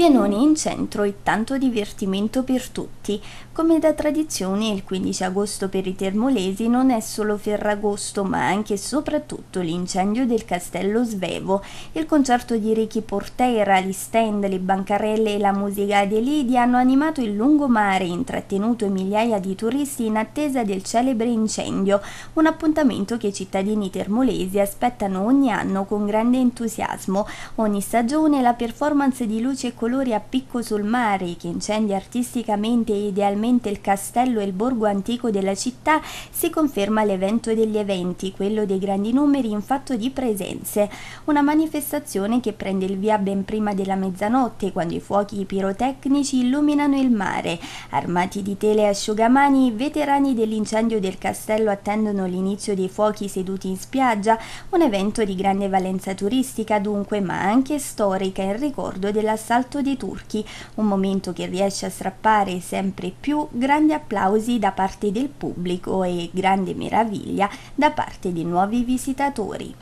Pienoni in centro e tanto divertimento per tutti. Come da tradizione il 15 agosto per i termolesi non è solo Ferragosto ma anche e soprattutto l'incendio del castello Svevo, il concerto di Ricky Portera, gli stand, le bancarelle e la musica di Lidia hanno animato il lungomare e intrattenuto migliaia di turisti in attesa del celebre incendio, un appuntamento che i cittadini termolesi aspettano ogni anno con grande entusiasmo. Ogni stagione la performance di luce e colore colori a picco sul mare che incendia artisticamente e idealmente il castello e il borgo antico della città, si conferma l'evento degli eventi, quello dei grandi numeri in fatto di presenze. Una manifestazione che prende il via ben prima della mezzanotte, quando i fuochi pirotecnici illuminano il mare. Armati di tele e asciugamani, i veterani dell'incendio del castello attendono l'inizio dei fuochi seduti in spiaggia, un evento di grande valenza turistica dunque, ma anche storica in ricordo dell'assalto Parlamento dei turchi, un momento che riesce a strappare sempre più grandi applausi da parte del pubblico e grande meraviglia da parte dei nuovi visitatori.